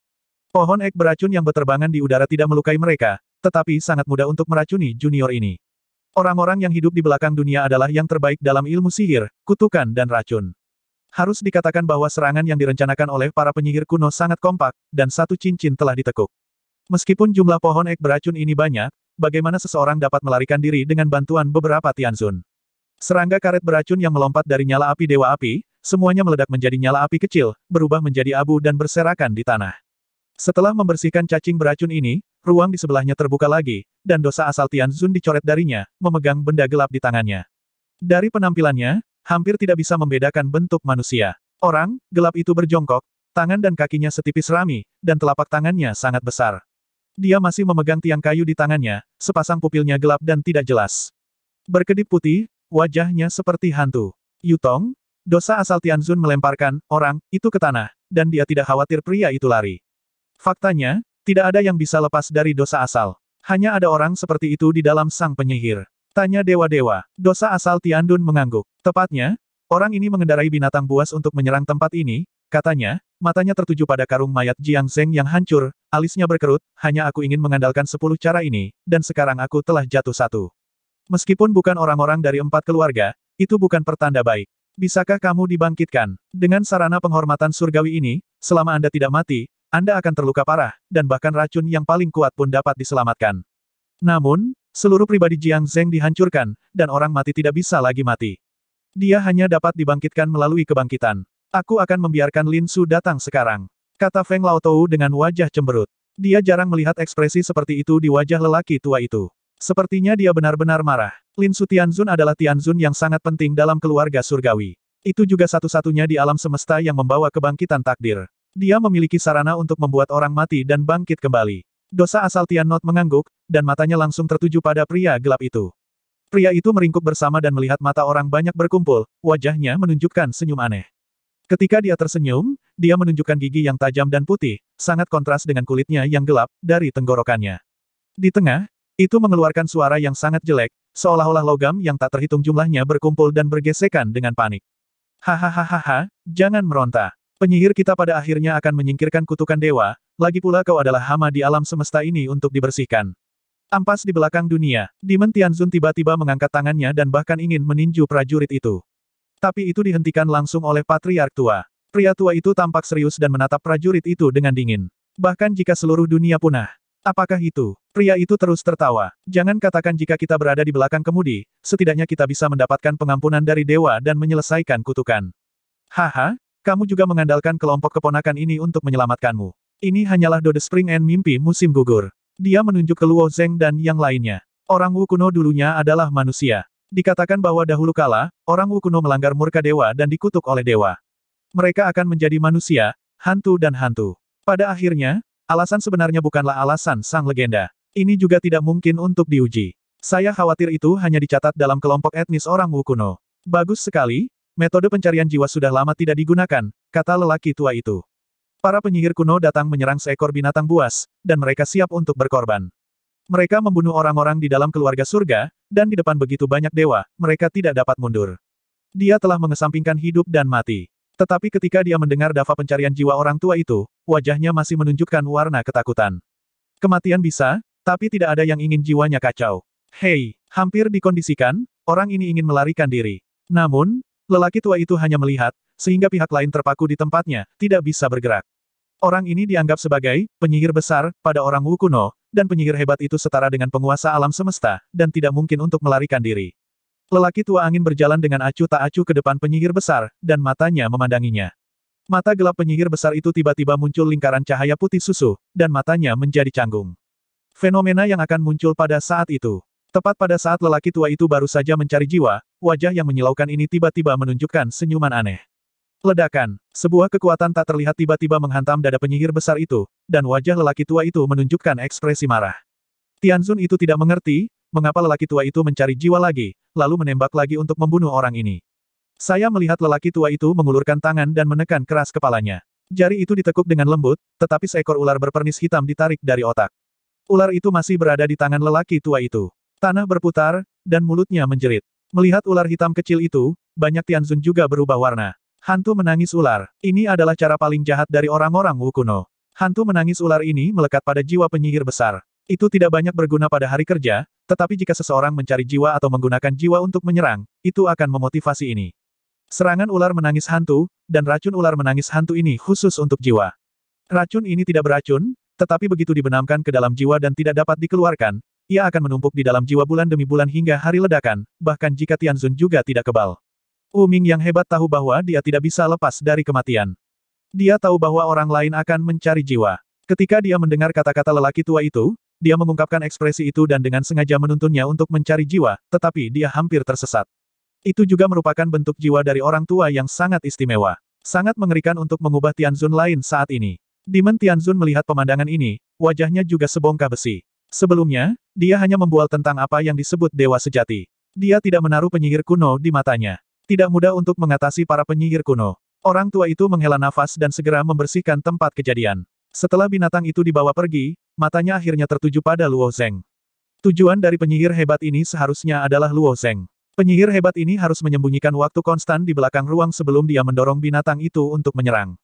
Pohon ek beracun yang berterbangan di udara tidak melukai mereka, tetapi sangat mudah untuk meracuni junior ini. Orang-orang yang hidup di belakang dunia adalah yang terbaik dalam ilmu sihir, kutukan dan racun. Harus dikatakan bahwa serangan yang direncanakan oleh para penyihir kuno sangat kompak, dan satu cincin telah ditekuk. Meskipun jumlah pohon ek beracun ini banyak, bagaimana seseorang dapat melarikan diri dengan bantuan beberapa Tianzun? Serangga karet beracun yang melompat dari nyala api Dewa Api, semuanya meledak menjadi nyala api kecil, berubah menjadi abu dan berserakan di tanah. Setelah membersihkan cacing beracun ini, ruang di sebelahnya terbuka lagi, dan dosa asal Tianzun dicoret darinya, memegang benda gelap di tangannya. Dari penampilannya, hampir tidak bisa membedakan bentuk manusia. Orang, gelap itu berjongkok, tangan dan kakinya setipis rami, dan telapak tangannya sangat besar. Dia masih memegang tiang kayu di tangannya, sepasang pupilnya gelap dan tidak jelas. Berkedip putih, Wajahnya seperti hantu. Yutong, dosa asal Tianzun melemparkan orang itu ke tanah, dan dia tidak khawatir pria itu lari. Faktanya, tidak ada yang bisa lepas dari dosa asal. Hanya ada orang seperti itu di dalam sang penyihir. Tanya dewa-dewa, dosa asal Tiandun mengangguk. Tepatnya, orang ini mengendarai binatang buas untuk menyerang tempat ini, katanya, matanya tertuju pada karung mayat Jiang Zeng yang hancur, alisnya berkerut, hanya aku ingin mengandalkan sepuluh cara ini, dan sekarang aku telah jatuh satu. Meskipun bukan orang-orang dari empat keluarga, itu bukan pertanda baik. Bisakah kamu dibangkitkan? Dengan sarana penghormatan surgawi ini, selama Anda tidak mati, Anda akan terluka parah, dan bahkan racun yang paling kuat pun dapat diselamatkan. Namun, seluruh pribadi Jiang Zeng dihancurkan, dan orang mati tidak bisa lagi mati. Dia hanya dapat dibangkitkan melalui kebangkitan. Aku akan membiarkan Lin Su datang sekarang. Kata Feng Lao Tou dengan wajah cemberut. Dia jarang melihat ekspresi seperti itu di wajah lelaki tua itu. Sepertinya dia benar-benar marah. Lin Su Tianzun adalah Tianzun yang sangat penting dalam keluarga surgawi. Itu juga satu-satunya di alam semesta yang membawa kebangkitan takdir. Dia memiliki sarana untuk membuat orang mati dan bangkit kembali. Dosa asal Tian Not mengangguk, dan matanya langsung tertuju pada pria gelap itu. Pria itu meringkuk bersama dan melihat mata orang banyak berkumpul, wajahnya menunjukkan senyum aneh. Ketika dia tersenyum, dia menunjukkan gigi yang tajam dan putih, sangat kontras dengan kulitnya yang gelap, dari tenggorokannya. Di tengah, itu mengeluarkan suara yang sangat jelek, seolah-olah logam yang tak terhitung jumlahnya berkumpul dan bergesekan dengan panik. Hahaha, jangan meronta. Penyihir kita pada akhirnya akan menyingkirkan kutukan dewa, lagi pula kau adalah hama di alam semesta ini untuk dibersihkan. Ampas di belakang dunia, Demon Tianzun tiba-tiba mengangkat tangannya dan bahkan ingin meninju prajurit itu. Tapi itu dihentikan langsung oleh Patriark Tua. Pria tua itu tampak serius dan menatap prajurit itu dengan dingin. Bahkan jika seluruh dunia punah, Apakah itu? Pria itu terus tertawa. Jangan katakan jika kita berada di belakang kemudi, setidaknya kita bisa mendapatkan pengampunan dari dewa dan menyelesaikan kutukan. Haha, kamu juga mengandalkan kelompok keponakan ini untuk menyelamatkanmu. Ini hanyalah Dode Spring and mimpi musim gugur. Dia menunjuk ke Luo Zeng dan yang lainnya. Orang Wu kuno dulunya adalah manusia. Dikatakan bahwa dahulu kala, orang Wu kuno melanggar murka dewa dan dikutuk oleh dewa. Mereka akan menjadi manusia, hantu dan hantu. Pada akhirnya, Alasan sebenarnya bukanlah alasan sang legenda. Ini juga tidak mungkin untuk diuji. Saya khawatir itu hanya dicatat dalam kelompok etnis orang Wu Bagus sekali, metode pencarian jiwa sudah lama tidak digunakan, kata lelaki tua itu. Para penyihir kuno datang menyerang seekor binatang buas, dan mereka siap untuk berkorban. Mereka membunuh orang-orang di dalam keluarga surga, dan di depan begitu banyak dewa, mereka tidak dapat mundur. Dia telah mengesampingkan hidup dan mati. Tetapi ketika dia mendengar dava pencarian jiwa orang tua itu, wajahnya masih menunjukkan warna ketakutan. Kematian bisa, tapi tidak ada yang ingin jiwanya kacau. Hei, hampir dikondisikan, orang ini ingin melarikan diri. Namun, lelaki tua itu hanya melihat, sehingga pihak lain terpaku di tempatnya, tidak bisa bergerak. Orang ini dianggap sebagai penyihir besar pada orang Wukuno, dan penyihir hebat itu setara dengan penguasa alam semesta, dan tidak mungkin untuk melarikan diri. Lelaki tua angin berjalan dengan acuh tak acuh ke depan penyihir besar, dan matanya memandanginya. Mata gelap penyihir besar itu tiba-tiba muncul lingkaran cahaya putih susu, dan matanya menjadi canggung. Fenomena yang akan muncul pada saat itu. Tepat pada saat lelaki tua itu baru saja mencari jiwa, wajah yang menyilaukan ini tiba-tiba menunjukkan senyuman aneh. Ledakan, sebuah kekuatan tak terlihat tiba-tiba menghantam dada penyihir besar itu, dan wajah lelaki tua itu menunjukkan ekspresi marah. Tianzun itu tidak mengerti, mengapa lelaki tua itu mencari jiwa lagi, lalu menembak lagi untuk membunuh orang ini. Saya melihat lelaki tua itu mengulurkan tangan dan menekan keras kepalanya. Jari itu ditekuk dengan lembut, tetapi seekor ular berpernis hitam ditarik dari otak. Ular itu masih berada di tangan lelaki tua itu. Tanah berputar, dan mulutnya menjerit. Melihat ular hitam kecil itu, banyak Tianzun juga berubah warna. Hantu menangis ular. Ini adalah cara paling jahat dari orang-orang Wukuno. Hantu menangis ular ini melekat pada jiwa penyihir besar. Itu tidak banyak berguna pada hari kerja, tetapi jika seseorang mencari jiwa atau menggunakan jiwa untuk menyerang, itu akan memotivasi ini. Serangan ular menangis hantu, dan racun ular menangis hantu ini khusus untuk jiwa. Racun ini tidak beracun, tetapi begitu dibenamkan ke dalam jiwa dan tidak dapat dikeluarkan, ia akan menumpuk di dalam jiwa bulan demi bulan hingga hari ledakan, bahkan jika Tianzun juga tidak kebal. Wu Ming yang hebat tahu bahwa dia tidak bisa lepas dari kematian. Dia tahu bahwa orang lain akan mencari jiwa. Ketika dia mendengar kata-kata lelaki tua itu, dia mengungkapkan ekspresi itu dan dengan sengaja menuntunnya untuk mencari jiwa, tetapi dia hampir tersesat. Itu juga merupakan bentuk jiwa dari orang tua yang sangat istimewa. Sangat mengerikan untuk mengubah Tianzun lain saat ini. Dimen Tianzun melihat pemandangan ini, wajahnya juga sebongkah besi. Sebelumnya, dia hanya membual tentang apa yang disebut dewa sejati. Dia tidak menaruh penyihir kuno di matanya. Tidak mudah untuk mengatasi para penyihir kuno. Orang tua itu menghela nafas dan segera membersihkan tempat kejadian. Setelah binatang itu dibawa pergi, matanya akhirnya tertuju pada Luo Zeng. Tujuan dari penyihir hebat ini seharusnya adalah Luo Zeng. Penyihir hebat ini harus menyembunyikan waktu konstan di belakang ruang sebelum dia mendorong binatang itu untuk menyerang.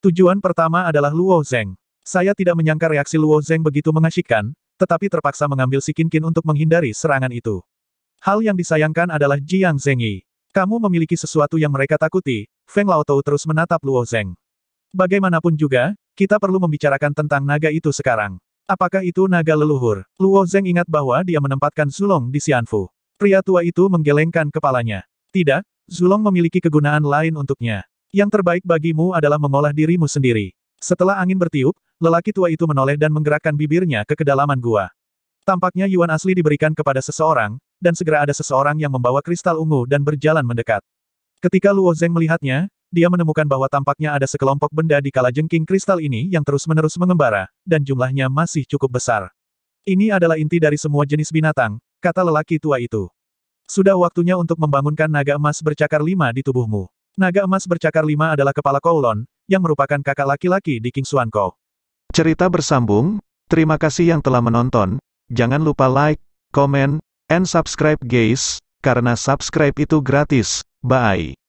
Tujuan pertama adalah Luo Zeng. Saya tidak menyangka reaksi Luo Zeng begitu mengasyikkan, tetapi terpaksa mengambil si Kinkin untuk menghindari serangan itu. Hal yang disayangkan adalah Jiang Zengyi. Kamu memiliki sesuatu yang mereka takuti, Feng Laotou terus menatap Luo Zeng. Bagaimanapun juga, kita perlu membicarakan tentang naga itu sekarang. Apakah itu naga leluhur? Luo Zeng ingat bahwa dia menempatkan Zulong di Xianfu. Pria tua itu menggelengkan kepalanya. Tidak, Zulong memiliki kegunaan lain untuknya. Yang terbaik bagimu adalah mengolah dirimu sendiri. Setelah angin bertiup, lelaki tua itu menoleh dan menggerakkan bibirnya ke kedalaman gua. Tampaknya Yuan asli diberikan kepada seseorang, dan segera ada seseorang yang membawa kristal ungu dan berjalan mendekat. Ketika Luo Zeng melihatnya, dia menemukan bahwa tampaknya ada sekelompok benda di kala jengking kristal ini yang terus-menerus mengembara, dan jumlahnya masih cukup besar. Ini adalah inti dari semua jenis binatang, kata lelaki tua itu. Sudah waktunya untuk membangunkan naga emas bercakar lima di tubuhmu. Naga emas bercakar lima adalah kepala Kowlon, yang merupakan kakak laki-laki di King Suanko. Cerita bersambung, terima kasih yang telah menonton, jangan lupa like, comment, and subscribe guys, karena subscribe itu gratis, bye.